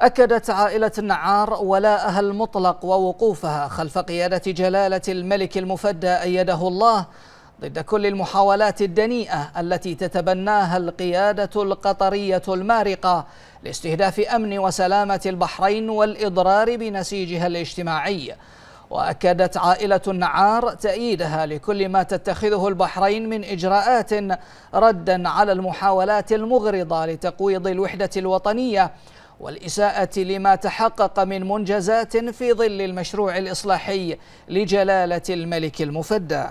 أكدت عائلة النعار ولاءها المطلق ووقوفها خلف قيادة جلالة الملك المفدى أيده الله ضد كل المحاولات الدنيئة التي تتبناها القيادة القطرية المارقة لاستهداف أمن وسلامة البحرين والإضرار بنسيجها الاجتماعي وأكدت عائلة النعار تأييدها لكل ما تتخذه البحرين من إجراءات ردا على المحاولات المغرضة لتقويض الوحدة الوطنية والإساءة لما تحقق من منجزات في ظل المشروع الإصلاحي لجلالة الملك المفدى